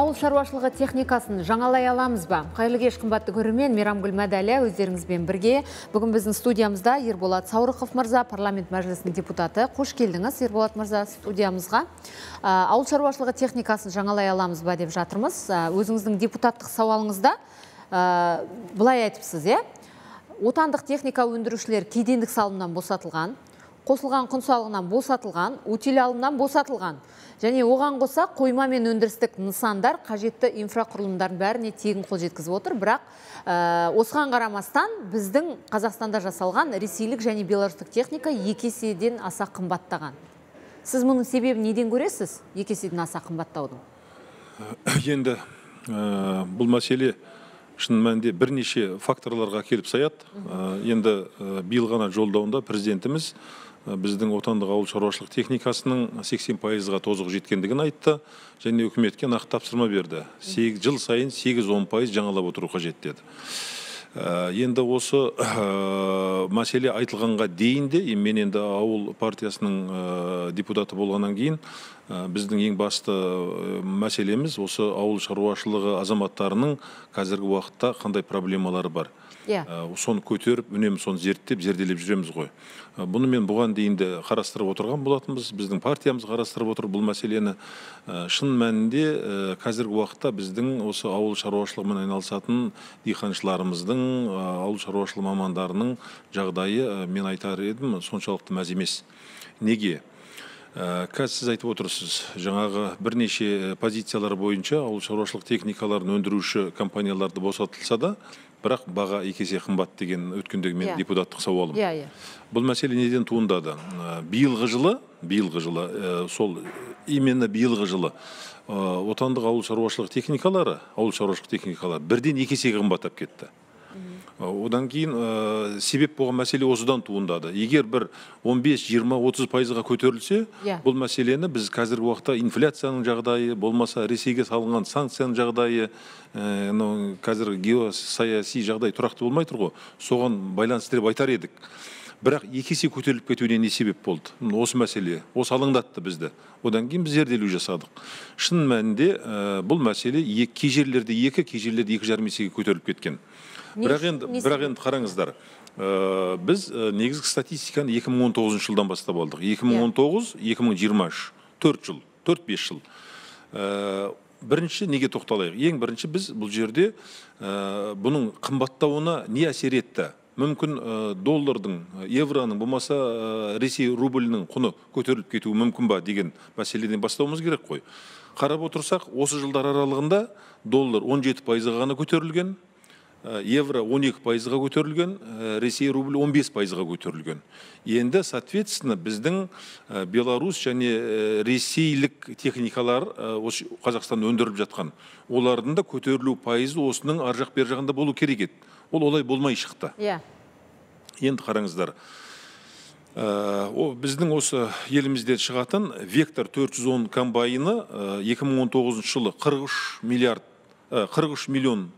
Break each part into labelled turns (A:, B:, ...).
A: ауыл шаруашылығы техникасын жаңалай аламыз ба қайырлы кеш қымбатты көрермен мейрамгүл мәдәлі өздеріңізбен бірге бүгін біздің студиямызда ерболат саурықов мырза парламент мәжілісінің депутаты қош келдіңіз ерболат мырза студиямызға ауыл шаруашылығы техникасын жаңалай аламыз ба деп жатырмыз өзіңіздің депутаттық сауалыңызда былай айтыпсыз иә отандық техника өндірушілер кедендік салымнан босатылған қосылған құн салығынан босатылған утиль алымнан босатылған және оған қоса қойма мен өндірістік нысандар қажетті инфрақұрылымдардың бәріне тегін қол жеткізіп отыр бірақ ә, осыған қарамастан біздің қазақстанда жасалған ресейлік және беларустық техника екі еседен аса қымбаттаған сіз мұның себебін неден көресіз екі еседен аса қымбаттаудың
B: э, енді ә, бұл мәселе шын мәнінде бірнеше факторларға келіп саяды ә, енді ә, биыл ғана жолдауында президентіміз Э, біздің отандық ауыл шаруашылық техникасының 80 пайызға тозығы жеткендігін айтты және үкіметке нақты тапсырма берді 8, жыл сайын 8-10 пайыз жаңалап отыру қажет деді э, енді осы ә, мәселе айтылғанға дейін де мен енді ауыл партиясының депутаты болғаннан кейін біздің ең басты мәселеміз осы ауыл шаруашылығы азаматтарының қазіргі уақытта қандай проблемалары бар иә э, соны көтеріп үнемі соны зерттеп зерделеп жүреміз ғой э, бұны мен бұған дейін де қарастырып отырған болатынбыз біздің партиямыз қарастырып отыр бұл мәселені э, шын мәнінде қазіргі уақытта біздің осы ауыл шаруашылығымен айналысатын диқаншыларымыздың ауыл шаруашылығы мамандарының жағдайы мен айтар едім соншалықты мәз емес неге ә, қазір сіз айтып отырсыз жаңағы бірнеше позициялар бойынша ауыл шаруашылық техникаларын өндіруші компанияларды босатылса да бірақ баға екі есе қымбат деген өткендегі мен иә. депутаттық сауалым иә, иә. бұл мәселе неден туындады биылғы жылы биылғы жылы сол именно биылғы жылы отандық ауыл шаруашылық техникалары ауыл шаруашылық техникалары бірден екі есеге қымбаттап кетті одан кейін себеп болған мәселе осыдан туындады егер бір 15-20-30 пайызға көтерілсе иә. бұл мәселені біз қазіргі уақытта инфляцияның жағдайы болмаса ресейге салынған санкцияның жағдайы ә, қазір геосаяси жағдай тұрақты болмай тұр ғой соған байланысты деп айтар едік бірақ екі есе көтеріліп кетуіне не себеп болды осы мәселе осы алаңдатты бізді одан кейін біз зерделеу жасадық шын мәнінде бұл мәселе кей жерлерде екі кей жерлерде екі жарым есеге көтеріліп кеткен бірақ енді бірақ енді қараңыздар ә, біз ә, негізгі статистиканы 2019 жылдан бастап алдық 2019-2023 иә. төрт жыл төрт бес жыл ә, бірінші неге тоқталайық ең бірінші біз бұл жерде ә, бұның қымбаттауына не әсер етті мүмкін доллардың евроның болмаса ә, ресей рублінің құны көтеріліп кетуі мүмкін ба деген мәселеден бастауымыз керек қой қарап отырсақ осы жылдар аралығында доллар 17 жеті пайызға ғана көтерілген Э, евро 12 пайызға көтерілген э, ресей рубль 15 пайызға көтерілген енді соответственно біздің э, беларус және ресейлік техникалар осы қазақстан өндіріліп жатқан олардың да көтерілу пайызы осының ар жақ бер жағында болу керек еді ол олай болмай шықты иә енді қараңыздар біздің осы елімізде шығатын вектор 410 комбайны 2019 жылы 43 миллиард 43 миллион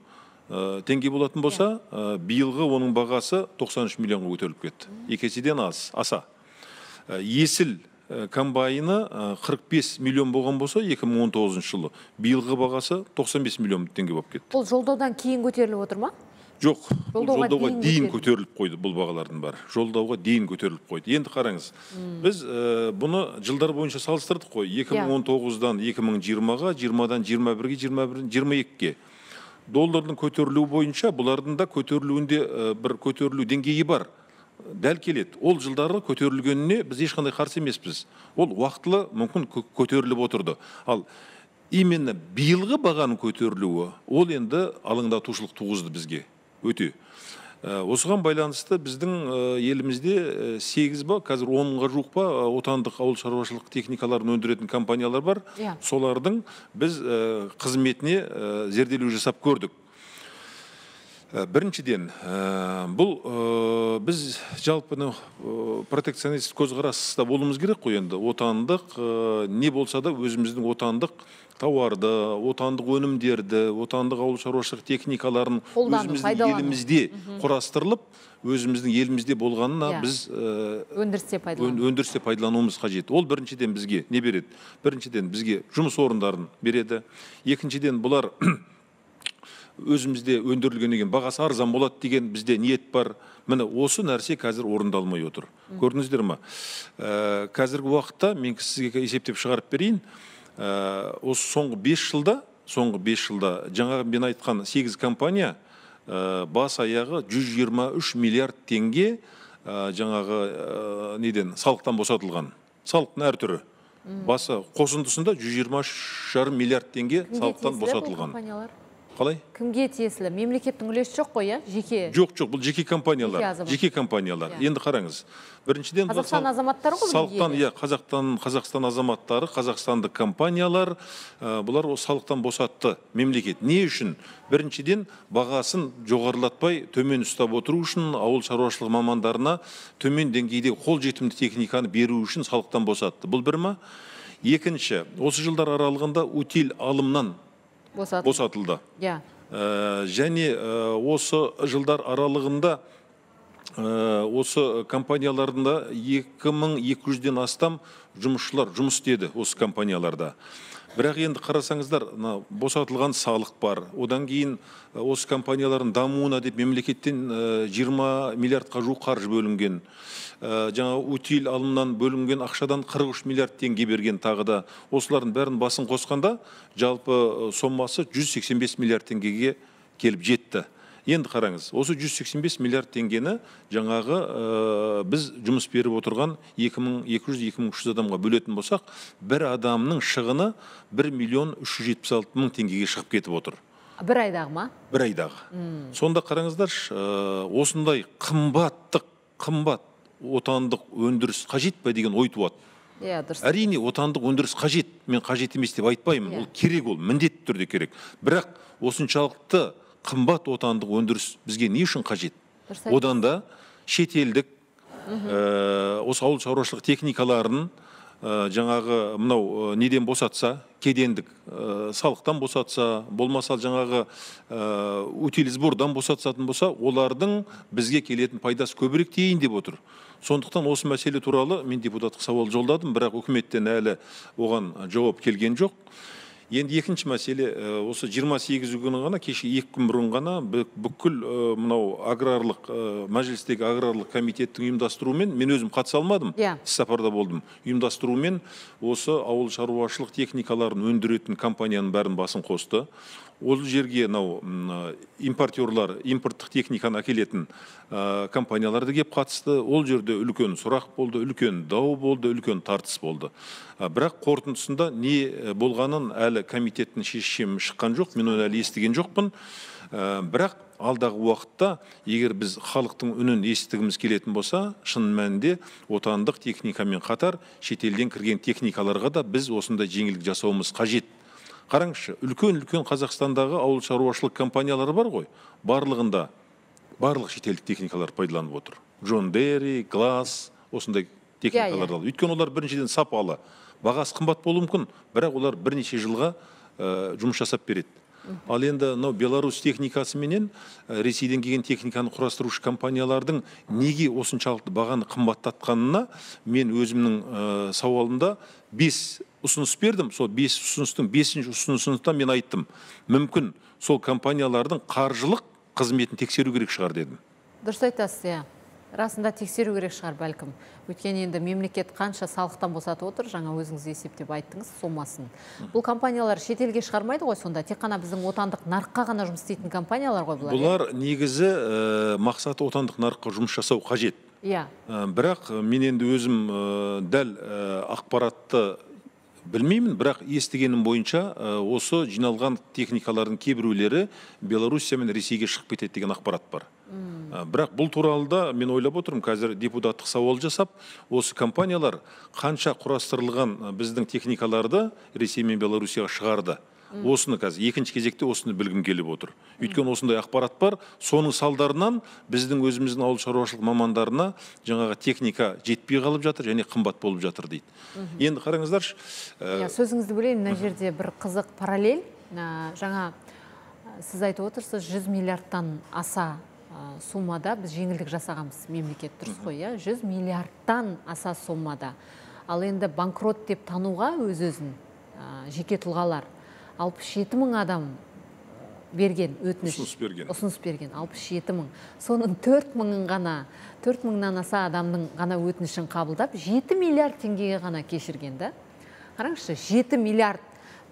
B: Э, теңге болатын болса ә, биылғы оның бағасы 93 миллионға көтеріліп кетті екі еседен аз аса э, есіл комбайны 45 миллион болған болса 2019 жылы биылғы бағасы 95 миллион теңге болып кетті
A: бұл жолдаудан кейін көтеріліп отыр ма
B: жоқ жолдауға, жолдауға дейін, дейін көтеріліп қойды бұл бағалардың бәрі жолдауға дейін көтеріліп қойды енді қараңыз біз ә, бұны жылдар бойынша салыстырдық қой 2019-дан 2020-ға 20-дан 21-ге 21-22-ге доллардың көтерілуі бойынша бұлардың да көтерілуінде бір көтерілу деңгейі бар дәл келеді ол жылдары көтерілгеніне біз ешқандай қарсы емеспіз ол уақытылы мүмкін көтеріліп отырды ал именно биылғы бағаның көтерілуі ол енді алаңдатушылық туғызды бізге өте Э, осыған байланысты біздің э, елімізде э, сегіз ба қазір онға жуық па отандық ауыл шаруашылық техникаларын өндіретін компаниялар бар иә. солардың біз қызметіне зерделеу жасап көрдік Э, біріншіден э, бұл э, біз жалпы протекционист көзқараста болуымыз керек қой енді отандық не болса да өзіміздің отандық тауарды отандық өнімдерді отандық ауыл шаруашылық техникаларын өзіміздің елімізде құрастырылып өзіміздің елімізде болғанына иә. біз өндірісте өндірісте пайдалануымыз қажет ол біріншіден бізге не береді біріншіден бізге жұмыс орындарын береді екіншіден бұлар өзімізде өндірілгеннен кейін бағасы арзан болады деген бізде ниет бар міне осы нәрсе қазір орындалмай отыр көрдіңіздер ма ә, қазіргі уақытта мен сізге есептеп шығарып берейін ә, осы соңғы бес жылда соңғы бес жылда жаңағы мен айтқан сегіз компания ә, бас аяғы 123 миллиард теңге ә, жаңағы ә, неден салықтан босатылған салықтың әр басы қосындысында 123 миллиард теңге салықтан босатылған қалай
A: кімге тиесілі мемлекеттің үлесі жоқ қой иә жеке
B: жоқ жоқ бұл жеке компаниялар жеке компаниялар иә. енді қараңыз біріншіден қазақстан азаматтары ғой салықтан иә қазақтан қазақстан азаматтары қазақстандық компаниялар э, бұлар осы салықтан босатты мемлекет не үшін біріншіден бағасын жоғарылатпай төмен ұстап отыру үшін ауыл шаруашылығы мамандарына төмен деңгейде қолжетімді техниканы беру үшін салықтан босатты бұл бір ма екінші осы жылдар аралығында утиль алымнан босатылды иә. э, және э, осы жылдар аралығында э, осы компанияларында 2200-ден астам жұмысшылар жұмыс істеді осы компанияларда бірақ енді қарасаңыздар мына босатылған салық бар одан кейін э, осы компаниялардың дамуына деп мемлекеттен 20 э, миллиардқа жуық қаржы бөлінген э, жаңа утиль алымнан бөлінген ақшадан 43 миллиард теңге берген тағы да осылардың бәрін басын қосқанда жалпы сомасы 185 миллиард теңгеге келіп жетті енді қараңыз осы 185 миллиард теңгені жаңағы э, біз жұмыс беріп отырған 2200-2300 адамға бөлетін болсақ бір адамның шығыны 1 миллион 376 мың теңгеге шығып кетіп отыр
A: бір айдағы ма
B: бір айдағы сонда қараңыздаршы э, осындай қымбаттық қымбат отандық өндіріс қажет пе деген ой туады иә дұрыс әрине отандық өндіріс қажет мен қажет емес деп айтпаймын иә. ол керек ол міндетті түрде керек бірақ осыншалықты қымбат отандық өндіріс бізге не үшін қажет одан да шетелдік э, осы ауыл шаруашылық техникаларын э, жаңағы мынау э, неден босатса кедендік салықтан босатса болмаса жаңағы ә, сбордан босатсатын болса олардың бізге келетін пайдасы көбірек тиейін деп отыр сондықтан осы мәселе туралы мен депутаттық сауал жолдадым бірақ үкіметтен әлі оған жауап келген жоқ енді екінші мәселе осы 28 күні ғана кеше екі күн бұрын ғана бүкіл мынау аграрлық мәжілістегі аграрлық комитеттің ұйымдастыруымен мен өзім қатыса алмадым иә yeah. сапарда болдым ұйымдастыруымен осы ауыл шаруашылық техникаларын өндіретін компанияның бәрін басын қосты ол жерге мынау импортерлар импорттық техниканы әкелетін ә, компаниялар да келіп қатысты ол жерде үлкен сұрақ болды үлкен дау болды үлкен тартыс болды бірақ қорытындысында не болғанын әлі комитеттің шешімі шыққан жоқ мен оны әлі естіген жоқпын э, бірақ алдағы уақытта егер біз халықтың үнін естігіміз келетін болса шын мәнінде отандық техникамен қатар шетелден кірген техникаларға да біз осындай жеңілдік жасауымыз қажет қараңызшы үлкен үлкен қазақстандағы ауыл шаруашылық компаниялары бар ғой барлығында барлық шетелдік техникалар пайдаланып отыр джон дерри Глас осындай иә, иә. техникаларды yeah, yeah. өйткені олар біріншіден сапалы бағасы қымбат болуы мүмкін бірақ олар бірнеше жылға ә, жұмыс жасап береді ал енді мынау беларусь техникасы менен э, ресейден келген техниканы құрастырушы компаниялардың неге осыншалықты бағаны қымбаттатқанына мен өзімнің ә, сауалымда бес ұсыныс бердім сол бес ұсыныстың бесінші ұсынысында мен айттым мүмкін сол компаниялардың қаржылық қызметін тексеру керек шығар дедім
A: дұрыс айтасыз иә расында тексеру керек шығар бәлкім өйткені енді мемлекет қанша салықтан босатып отыр жаңа өзіңіз есептеп айттыңыз сомасын бұл компаниялар шетелге шығармайды ғой сонда тек қана біздің отандық нарыққа ғана жұмыс істейтін компаниялар ғой бұлар бұлар
B: негізі ә, мақсаты отандық нарыққа жұмыс жасау қажет иә э, бірақ э, мен енді өзім ә, дәл ақпаратты білмеймін бірақ естігенім бойынша э, осы жиналған техникалардың кейбіреулері белоруссия мен ресейге шығып кетеді деген ақпарат бар э, бірақ бұл туралы да мен ойлап отырмын қазір депутаттық сауал жасап осы компаниялар қанша құрастырылған э, біздің техникаларды ресей мен белоруссияға шығарды осыны қазір екінші кезекте осыны білгім келіп отыр өйткені осындай ақпарат бар соның салдарынан біздің өзіміздің ауыл шаруашылық мамандарына жаңағы техника жетпей қалып жатыр және қымбат болып жатыр дейді енді қараңыздаршы ә, ә...
A: сөзіңізді бөлейін мына жерде бір қызық параллель ә, жаңа ә, сіз айтып отырсыз 100 миллиардтан аса ә, суммада біз жеңілдік жасағанбыз мемлекет дұрыс қой иә жүз миллиардтан аса суммада ал енді банкрот деп тануға өз өзін ә, жеке тұлғалар алпыс жеті мың адам берген өтініш ұсыныс берген ұсыныс берген алпыс жеті мың соның төрт мыңын ғана төрт мыңнан аса адамның ғана өтінішін қабылдап жеті миллиард теңгеге ғана кешірген да қараңызшы жеті миллиард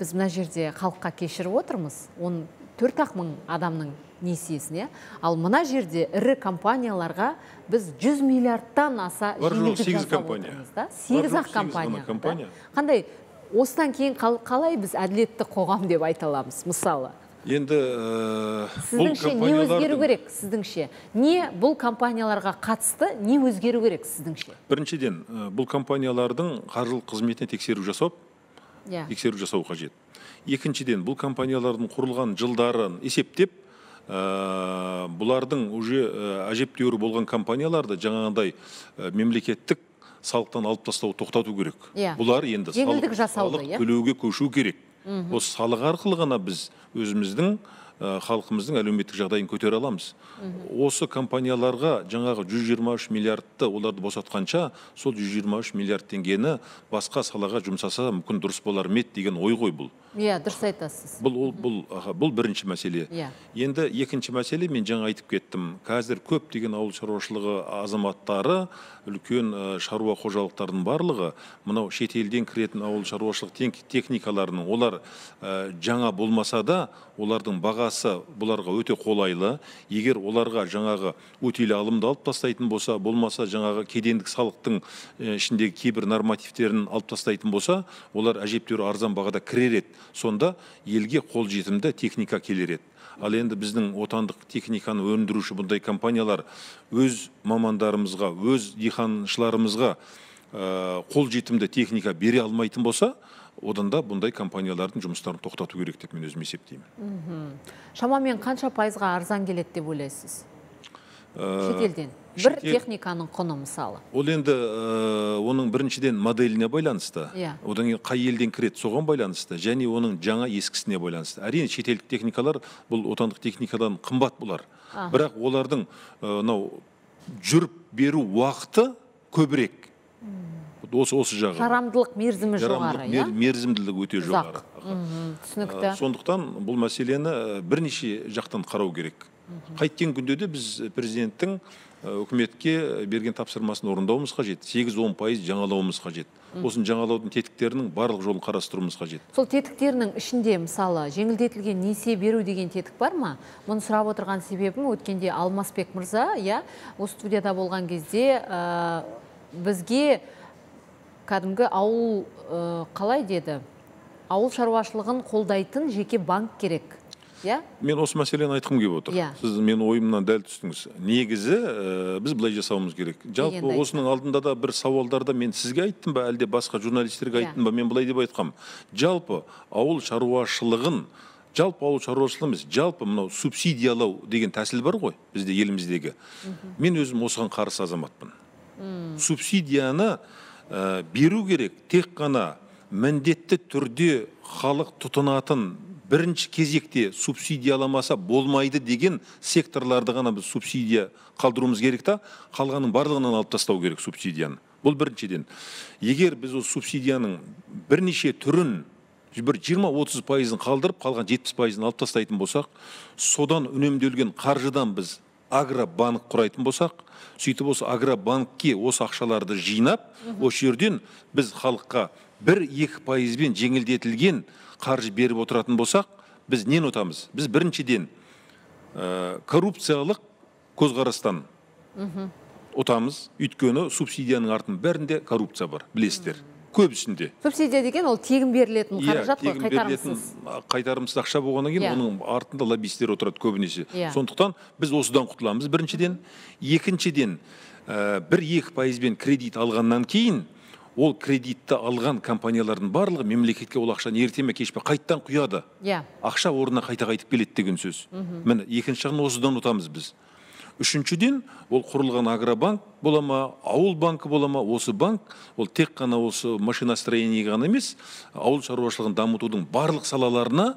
A: біз мына жерде халыққа кешіріп отырмыз он төрт ақ мың адамның несиесіне ал мына жерде ірі компанияларға біз 100 миллиардтан аса сегіз компания сегіз ақ компания қандай осыдан кейін қалай біз әділетті қоғам деп айта аламыз мысалы
B: енді э, сіздіңше не өзгеру
A: керек сіздіңше не бұл компанияларға қатысты не өзгеру керек сіздіңше
B: біріншіден э, бұл компаниялардың қаржылық қызметіне тексеру жасап yeah. Иә. тексеру жасау қажет екіншіден бұл компаниялардың құрылған жылдарын есептеп э, бұлардың уже әжептәуір болған компанияларды жаңағыдай мемлекеттік салықтан алып тастау тоқтату керек иә. бұлар енді салық жасалды иә. көшу керек осы салық арқылы ғана біз өзіміздің Э, халқымыздың әлеуметтік жағдайын көтере аламыз осы компанияларға жаңағы 123 миллиардты оларды босатқанша сол 123 миллиард теңгені басқа салаға жұмсаса мүмкін дұрыс болар ма деген ой ғой бұл
A: иә дұрыс айтасыз
B: бұл ол бұл, бұл, бұл бірінші мәселе иә енді екінші мәселе мен жаңа айтып кеттім қазір деген ауыл шаруашылығы азаматтары үлкен э, шаруа қожалықтарының барлығы мынау шетелден кіретін ауыл шаруашылық техникаларының олар ә, жаңа болмаса да олардың баға бағасы бұларға өте қолайлы егер оларға жаңағы өтелі алымды алып тастайтын болса болмаса жаңағы кедендік салықтың ішіндегі кейбір нормативтерін алып тастайтын болса олар әжептәуір арзан бағада кірер еді сонда елге қол қолжетімді техника келер еді ал енді біздің отандық техниканы өндіруші бұндай компаниялар өз мамандарымызға өз қол жетімді техника бере алмайтын болса одан да бұндай компаниялардың жұмыстарын тоқтату керек деп мен өзім
A: есептеймін шамамен қанша пайызға арзан келеді деп ойлайсыз
B: э, шетелден бір
A: техниканың құны мысалы
B: ол енді э, оның біріншіден моделіне байланысты иә одан кейін қай елден кіреді соған байланысты және оның жаңа ескісіне байланысты әрине шетелдік техникалар бұл отандық техникадан қымбат бұлар бірақ олардың э, мынау жүріп беру уақыты көбірек осы осы жағы
A: жарамдылық мерзімі жоғары иә мер,
B: мерзімділік өте жоғары түсінікті сондықтан бұл мәселені э, бірнеше жақтан қарау керек қайткен күнде де біз э, президенттің э, үкіметке берген тапсырмасын орындауымыз қажет сегіз он пайыз жаңалауымыз қажет осыны жаңалаудың тетіктерінің барлық жолын қарастыруымыз қажет
A: сол тетіктерінің ішінде мысалы жеңілдетілген несие беру деген тетік бар ма мұны сұрап отырған себебім өткенде алмасбек мырза иә осы студияда болған кезде ә, бізге кәдімгі ауыл қалай деді ауыл шаруашылығын қолдайтын жеке банк керек иә
B: мен осы мәселені айтқым келіп отыр иә. сіз менің ойымнан дәл түстіңіз негізі біз былай жасауымыз керек жалпы осының алдында да бір сауалдарда мен сізге айттым ба әлде басқа журналистерге иә. айттым ба мен былай деп айтқам жалпы ауыл шаруашылығын жалпы ауыл шаруашылығы емес жалпы мынау субсидиялау деген тәсіл бар ғой бізде еліміздегі мен өзім осыған қарсы азаматпын субсидияны ә, беру керек тек қана міндетті түрде халық тұтынатын бірінші кезекте субсидияламаса болмайды деген секторларды ғана біз субсидия қалдыруымыз керек та қалғанның барлығынан алып тастау керек субсидияны бұл біріншіден егер біз осы субсидияның бірнеше түрін бір 20-30 пайызын қалдырып қалған жетпіс пайызын алып тастайтын болсақ содан үнемделген қаржыдан біз агробанк құрайтын болсақ сөйтіп осы агробанкке осы ақшаларды жинап осы жерден біз халыққа бір екі пайызбен жеңілдетілген қаржы беріп отыратын болсақ біз нені ұтамыз біз біріншіден ә, коррупциялық көзқарастан ұтамыз өйткені субсидияның артында бәрінде коррупция бар білесіздер көбісінде
A: субсидия деген ол тегін берілетін иә, қаражат қой қайтарымсыз
B: қайтарымсыз ақша болғаннан кейін иә. оның артында лоббистер отырады көбінесе иә. сондықтан біз осыдан құтыламыз біріншіден екіншіден э, бір екі пайызбен кредит алғаннан кейін ол кредитті алған компаниялардың барлығы мемлекетке ол ақшаны ерте ме кеш пе қайттан құяды иә ақша орнына қайта қайтып келеді деген сөз міне екінші жағын осыдан ұтамыз біз үшіншіден ол құрылған агробанк бола ма ауыл банкі бола ма осы банк ол тек қана осы машиностроениеге ғана емес ауыл шаруашылығын дамытудың барлық салаларына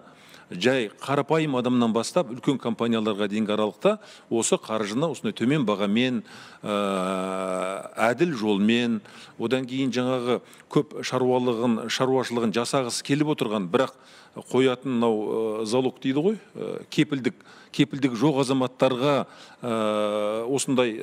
B: жай қарапайым адамнан бастап үлкен компанияларға дейінгі аралықта осы қаржыны осындай төмен бағамен ә, әділ жолмен одан кейін жаңағы көп шаруалығын шаруашылығын жасағысы келіп отырған бірақ қоятын мынау э, залог дейді ғой э, кепілдік кепілдік жоқ азаматтарға э, осындай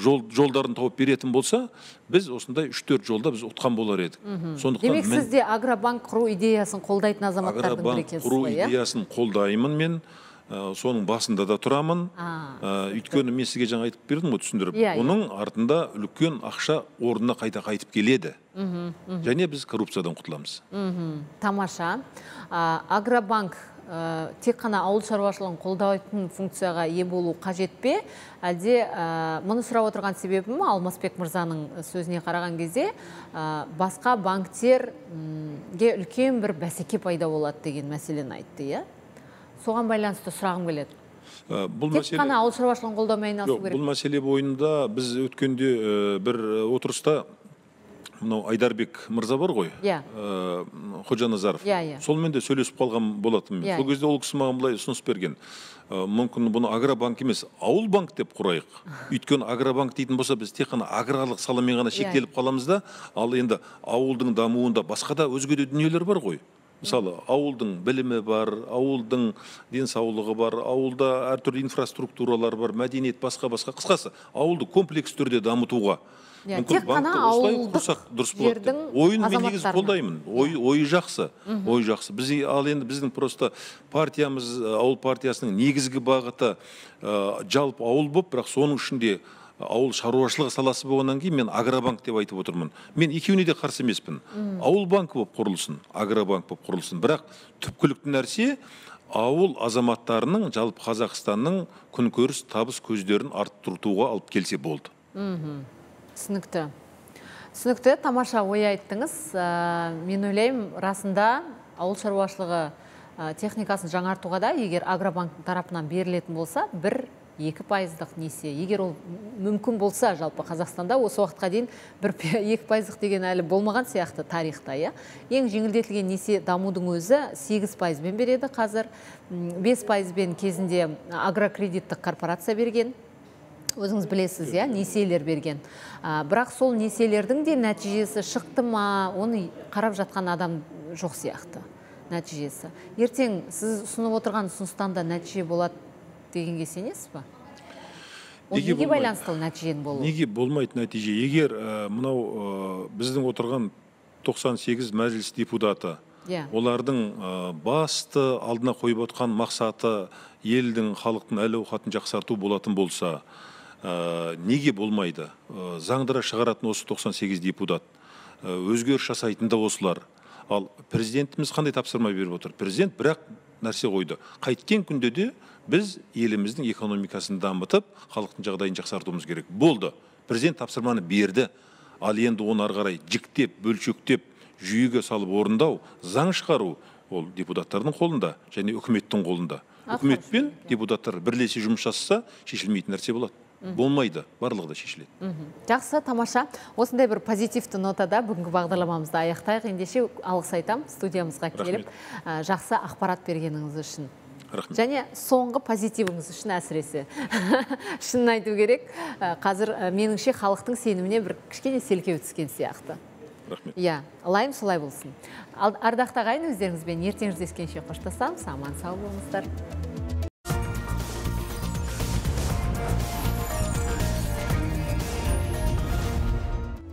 B: жол жолдарын тауып беретін болса біз осындай үш төрт жолда біз ұтқан болар едік сондықтан демек сіз
A: де агробанк құру идеясын қолдайтын азаматтардың бірі екенсіз құру иә? идеясын
B: қолдаймын мен Э, соның басында да тұрамын
A: ә,
B: өйткені мен сізге жаңа айтып бердім ғой түсіндіріп иә, иә. оның артында үлкен ақша орнына қайта қайтып келеді
A: және
B: біз коррупциядан құтыламыз
A: тамаша ә, агробанк э, тек қана ауыл шаруашылығын қолдайтын функцияға ие болу қажет пе әлде мұны сұрап отырған себебім алмасбек мырзаның сөзіне қараған кезде басқа банктерге үлкен бір бәсеке пайда болады деген мәселені айтты иә соған байланысты сұрағым келеді
B: э, бұл мәселе тек қана ауыл
A: шаруашылығын қолдаумен айналысу керек бұл
B: мәселе бойында біз өткенде э, бір э, отырыста мынау айдарбек мырза бар ғой иә yeah. қожаназаров иә yeah, иә. сонымен де сөйлесіп қалған болатынмын мен иә, сол иә. кезде ол кісі маған былай ұсыныс берген мүмкін бұны агробанк емес ауыл банк деп құрайық өйткені агробанк дейтін болса біз тек қана аграрлық саламен ғана шектеліп қаламыз да ал енді ауылдың дамуында басқа да өзге де дүниелер бар ғой мысалы ауылдың білімі бар ауылдың денсаулығы бар ауылда әртүрлі инфраструктуралар бар мәдениет басқа басқа қысқасы ауылды комплекс түрде дамытуға
A: yeah, мүмкін қана
B: дұрыс болады ойын мен негізі қолдаймын ой ойы жақсы ой жақсы біз ал енді біздің просто партиямыз ауыл партиясының негізгі бағыты жалпы ауыл болып бірақ соның ішінде ауыл шаруашылығы саласы болғаннан кейін мен агробанк деп айтып отырмын мен екеуіне де қарсы емеспін ауыл банкі болып құрылсын агробанк болып құрылсын бірақ түпкілікті нәрсе ауыл азаматтарының жалпы қазақстанның күнкөріс табыс көздерін арттыруға алып келсе болды
A: мхм түсінікті түсінікті тамаша ой айттыңыз ә, мен ойлаймын расында ауыл шаруашылығы ә, техникасын жаңартуға да егер агробанк тарапынан берілетін болса бір екі пайыздық несие егер ол мүмкін болса жалпы қазақстанда осы уақытқа дейін бір екі пайыздық деген әлі болмаған сияқты тарихта иә ең жеңілдетілген несие дамудың өзі сегіз пайызбен береді қазір бес пайызбен кезінде агрокредиттік корпорация берген өзіңіз білесіз иә несиелер берген а, бірақ сол несиелердің де нәтижесі шықты ма оны қарап жатқан адам жоқ сияқты нәтижесі ертең сіз ұсынып отырған ұсыныстан да нәтиже болады дегенге сенесіз ба неге байланысты нәтиженің болуы неге
B: болмайды нәтиже егер э, мынау э, біздің отырған 98 мәжіліс депутаты иә. олардың э, басты алдына қойып отқан мақсаты елдің халықтың әл ауқатын жақсарту болатын болса неге болмайды ә, заңдыра шығаратын осы 98 депутат өзгеріс жасайтын да осылар ал президентіміз қандай тапсырма беріп отыр президент бірақ нәрсе қойды қайткен күнде де біз еліміздің экономикасын дамытып халықтың жағдайын жақсартуымыз керек болды президент тапсырманы берді ал енді оны ары қарай жіктеп бөлшектеп жүйеге салып орындау заң шығару ол депутаттардың қолында және үкіметтің қолында Үкіметпен депутаттар бірлесе жұмыс жасаса шешілмейтін нәрсе болады болмайды барлығы да шешіледі
A: жақсы тамаша осындай бір позитивті нотада бүгінгі бағдарламамызды аяқтайық ендеше алғыс айтам студиямызға келіп жақсы ақпарат бергеніңіз үшін рахмет және соңғы позитивіңіз үшін әсіресе шынын айту керек э, қазір э, меніңше халықтың сеніміне бір кішкене селкеу түскен сияқты рахмет иә лайым солай болсын ардақты ағайын өздеріңізбен ертең жүздескенше қоштасамыз аман сау болыңыздар